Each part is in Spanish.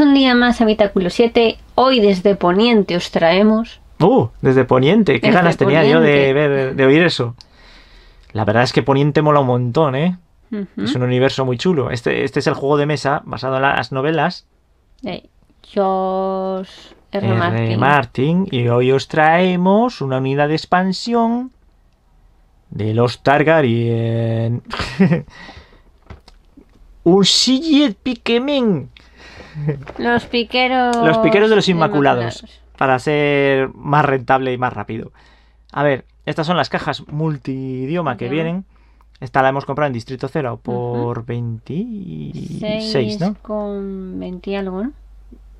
un día más a Habitáculo 7. Hoy desde Poniente os traemos. ¡Uh! Desde Poniente. ¿Qué ganas tenía yo de, de oír eso? La verdad es que Poniente mola un montón, ¿eh? Es un universo muy chulo. Este, este es el juego de mesa basado en las novelas. De eh, George R. Martin. Y hoy os traemos una unidad de expansión de los Targaryen. un Sillet los piqueros. Los piqueros de los Inmaculados. Para ser más rentable y más rápido. A ver, estas son las cajas multidioma que vienen. Esta la hemos comprado en Distrito Cero por 26, ¿no? con algo,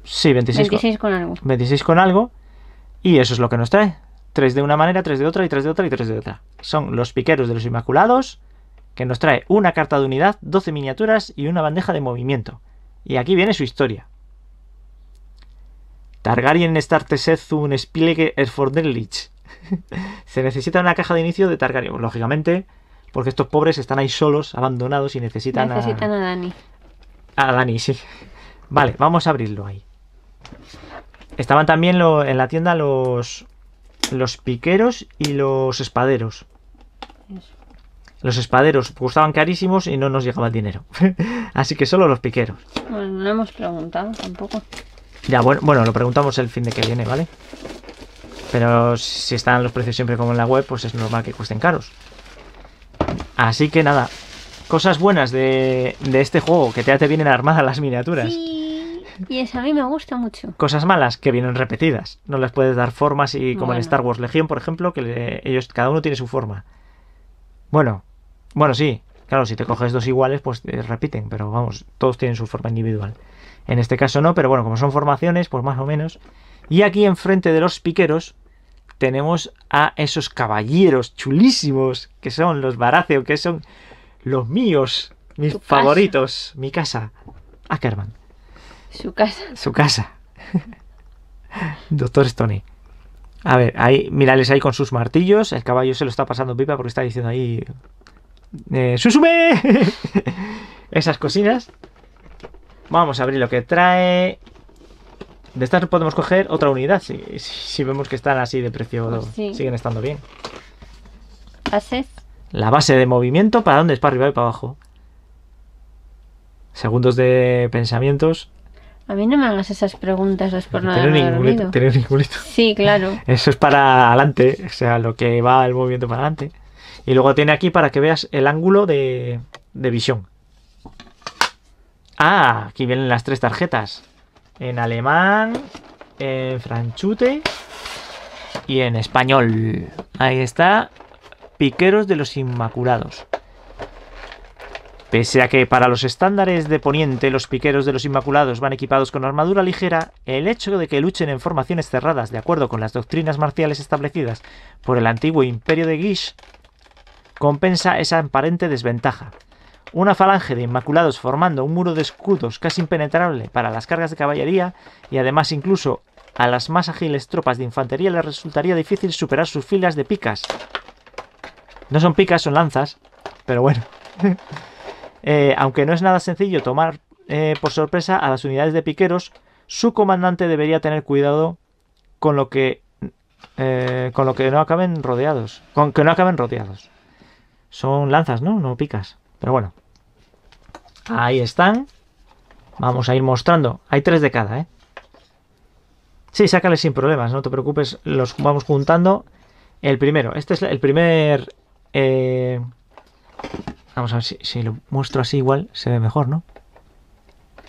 Sí, 26, con, algo. 26 con algo. Y eso es lo que nos trae. 3 de una manera, tres de otra, y tres de otra, y tres de otra. Son los piqueros de los Inmaculados, que nos trae una carta de unidad, 12 miniaturas y una bandeja de movimiento. Y aquí viene su historia. Targaryen starteset un Spiele Se necesita una caja de inicio de Targaryen. Lógicamente, porque estos pobres están ahí solos, abandonados y necesitan, necesitan a... Dani. A Dani, sí. Vale, vamos a abrirlo ahí. Estaban también en la tienda los, los piqueros y los espaderos. Eso. Los espaderos gustaban carísimos y no nos llegaba el dinero. Así que solo los piqueros. Bueno, no hemos preguntado tampoco. Ya, bueno, bueno, lo preguntamos el fin de que viene, ¿vale? Pero si están los precios siempre como en la web, pues es normal que cuesten caros. Así que nada, cosas buenas de, este juego, que ya te vienen armadas las miniaturas. Sí, y es a mí me gusta mucho. Cosas malas, que vienen repetidas. No las puedes dar formas y como en Star Wars Legion, por ejemplo, que ellos cada uno tiene su forma. Bueno, bueno, sí, claro, si te coges dos iguales, pues eh, repiten, pero vamos, todos tienen su forma individual. En este caso no, pero bueno, como son formaciones, pues más o menos. Y aquí enfrente de los piqueros tenemos a esos caballeros chulísimos que son los Baracio, que son los míos, mis favoritos, mi casa. Ackerman. Ah, su casa. Su casa. Doctor Stoney. A ver, ahí, mírales ahí con sus martillos. El caballo se lo está pasando pipa porque está diciendo ahí eh, ¡Susume! Esas cocinas. Vamos a abrir lo que trae. De estas podemos coger otra unidad si, vemos que están así de precio. Pues siguen estando bien. base La base de movimiento, ¿para dónde es? Para arriba y para abajo. Segundos de pensamientos. A mí no me hagas esas preguntas, es por nada. Sí, claro. Eso es para adelante, o sea, lo que va el movimiento para adelante. Y luego tiene aquí para que veas el ángulo de, visión. Ah, aquí vienen las tres tarjetas. En alemán, en franchute y en español. Ahí está. Piqueros de los Inmaculados. Pese a que para los estándares de Poniente los piqueros de los Inmaculados van equipados con armadura ligera, el hecho de que luchen en formaciones cerradas de acuerdo con las doctrinas marciales establecidas por el antiguo imperio de Guiche compensa esa aparente desventaja. Una falange de inmaculados formando un muro de escudos casi impenetrable para las cargas de caballería y además incluso a las más ágiles tropas de infantería les resultaría difícil superar sus filas de picas. No son picas, son lanzas, pero bueno. Eh, aunque no es nada sencillo tomar eh, por sorpresa a las unidades de piqueros, su comandante debería tener cuidado con lo que eh, con lo que no acaben rodeados, con que no acaben rodeados. Son lanzas, ¿no? No picas. Pero bueno. Ahí están. Vamos a ir mostrando. Hay tres de cada, ¿eh? Sí, sácales sin problemas, no te preocupes. Los vamos juntando. El primero. Este es el primer... Eh, vamos a ver si, si lo muestro así igual se ve mejor, ¿no?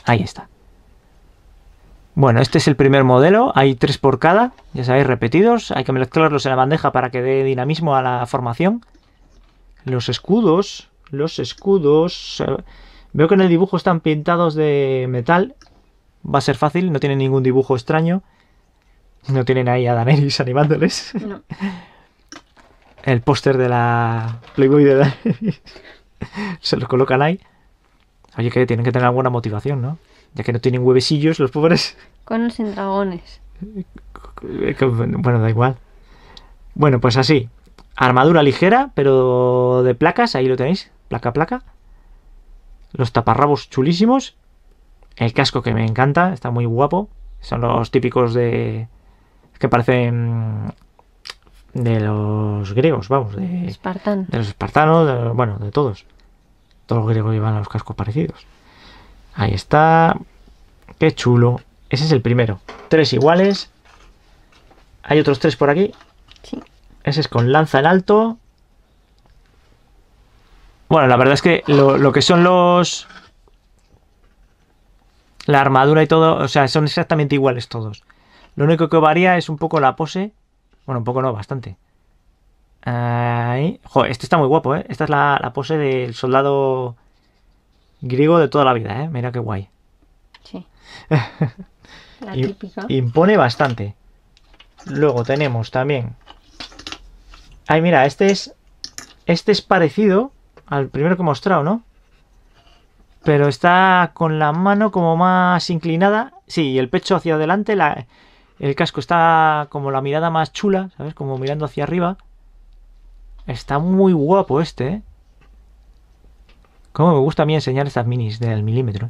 Ahí está. Bueno, este es el primer modelo, hay tres por cada, ya sabéis, repetidos, hay que mezclarlos en la bandeja para que dé dinamismo a la formación. Los escudos, los escudos... Eh, veo que en el dibujo están pintados de metal. Va a ser fácil, no tienen ningún dibujo extraño. No tienen ahí a Daenerys animándoles. El póster de la Playboy de Daenerys. Se los colocan ahí. Oye, que tienen que tener alguna motivación, ¿no? Ya que no tienen huevecillos los pobres. Con los dragones. Bueno, da igual. Bueno, pues así. Armadura ligera, pero de placas, ahí lo tenéis, placa placa. Los taparrabos chulísimos. El casco que me encanta, está muy guapo. Son los típicos de... que parecen de los griegos, vamos, de, espartanos, de los espartanos, bueno, de todos. Todos los griegos llevan los cascos parecidos. Ahí está. Qué chulo. Ese es el primero. Tres iguales. Hay otros tres por aquí. Sí. Ese es con lanza en alto. Bueno, la verdad es que lo, que son los... La armadura y todo, o sea, son exactamente iguales todos. Lo único que varía es un poco la pose. Bueno, un poco no, bastante. Ahí. Joder, este está muy guapo, ¿eh? Esta es la, la, pose del soldado griego de toda la vida, ¿eh? Mira qué guay. Sí. la típica. Impone bastante. Luego tenemos también Ay, mira, este es... Este es parecido al primero que he mostrado, ¿no? Pero está con la mano como más inclinada. Sí, y el pecho hacia adelante. La, el casco está como la mirada más chula, ¿sabes? Como mirando hacia arriba. Está muy guapo este, ¿eh? Como me gusta a mí enseñar estas minis del milímetro. ¿eh?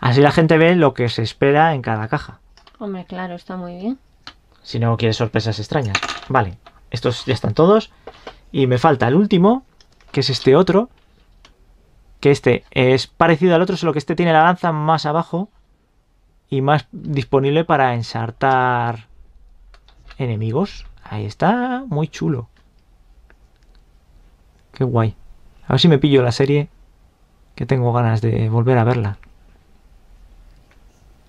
Así la gente ve lo que se espera en cada caja. Hombre, claro, está muy bien. Si no quieres sorpresas extrañas. Vale, estos ya están todos. Y me falta el último, que es este otro. Que este es parecido al otro, solo que este tiene la lanza más abajo. Y más disponible para ensartar enemigos. Ahí está, muy chulo. Qué guay. A ver si me pillo la serie, que tengo ganas de volver a verla.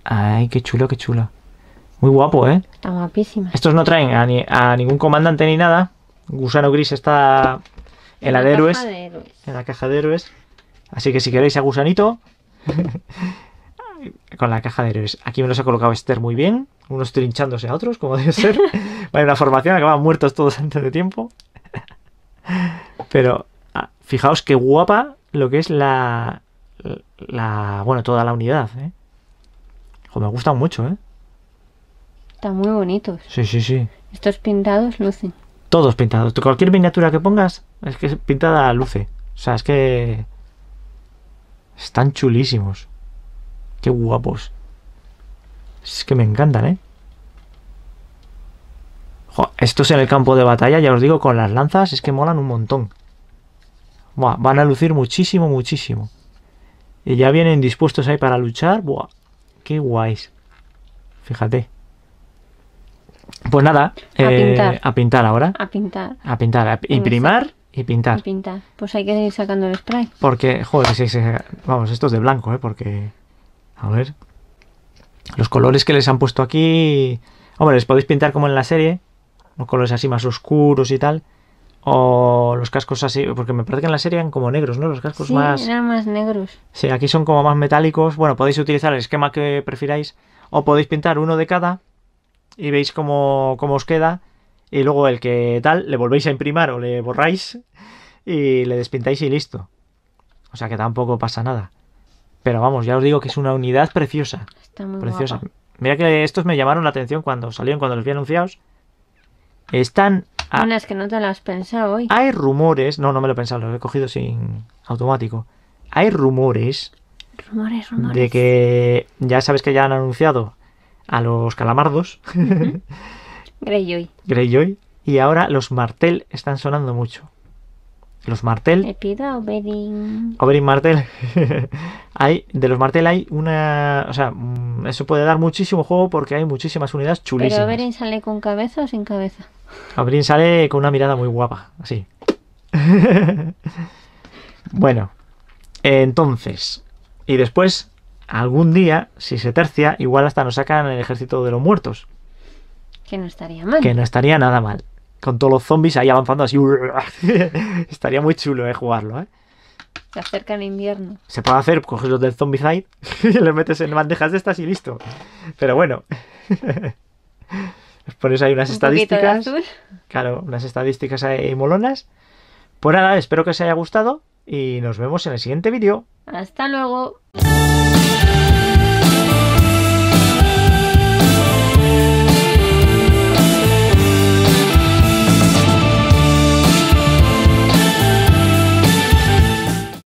Ay, qué chulo, qué chulo. Muy guapo, ¿eh? Está guapísima. Estos no traen a, ningún comandante ni nada. Gusano Gris está en la, de, héroes, En la caja de héroes. Así que si queréis a Gusanito, con la caja de héroes. Aquí me los ha colocado Esther muy bien. Unos trinchándose a otros, como debe ser. Vale, una formación, acaban muertos todos antes de tiempo. Pero ah, fijaos qué guapa lo que es la. la bueno, toda la unidad. ¿eh? me gusta mucho, ¿eh? Están muy bonitos. Sí, sí, sí. Estos pintados lucen. Todos pintados. Cualquier miniatura que pongas es que pintada luce. O sea, es que. Están chulísimos. Qué guapos. Es que me encantan, ¿eh? estos en el campo de batalla, ya os digo, con las lanzas es que molan un montón. Buah, van a lucir muchísimo, muchísimo. Y ya vienen dispuestos ahí para luchar. Buah, qué guays. Fíjate. Pues nada, eh, a, pintar. ahora. A pintar. A pintar, a, y y pintar. Y pintar. Pues hay que ir sacando el spray. Porque, joder, vamos, esto es de blanco, ¿eh? Porque, a ver, los colores que les han puesto aquí... Hombre, les podéis pintar como en la serie, los colores así más oscuros y tal. O los cascos así, porque me parece que en la serie eran como negros, ¿no? Los cascos sí, más... eran más negros. Sí, aquí son como más metálicos. Bueno, podéis utilizar el esquema que prefiráis. O podéis pintar uno de cada y veis cómo, os queda. Y luego el que tal, le volvéis a imprimar o le borráis y le despintáis y listo. O sea que tampoco pasa nada. Pero vamos, ya os digo que es una unidad preciosa. Está muy preciosa. Mira que estos me llamaron la atención cuando salieron, cuando los vi anunciados. Están. A... que no te las has hoy. Hay rumores. No, no me lo he pensado, lo he cogido sin automático. Hay rumores. Rumores, rumores. De que ya sabes que ya han anunciado a los calamardos. Greyjoy. Greyjoy. Y ahora los Martel están sonando mucho. Los Martel. Le pido a Oberyn. Oberyn Martel. hay, de los Martel hay una. O sea, mm, eso puede dar muchísimo juego porque hay muchísimas unidades chulísimas. ¿Pero Oberyn sale con cabeza o sin cabeza? Oberyn sale con una mirada muy guapa, así. bueno, entonces. Y después algún día, si se tercia, igual hasta nos sacan el ejército de los muertos. Que no estaría mal. Que no estaría nada mal. Con todos los zombies ahí avanzando así. estaría muy chulo eh, jugarlo, eh. Se acerca el invierno. Se puede hacer, coges los del Side y le metes en bandejas de estas y listo. Pero bueno. eso hay unas estadísticas. Claro, unas estadísticas ahí molonas. Pues nada, espero que os haya gustado y nos vemos en el siguiente vídeo. Hasta luego.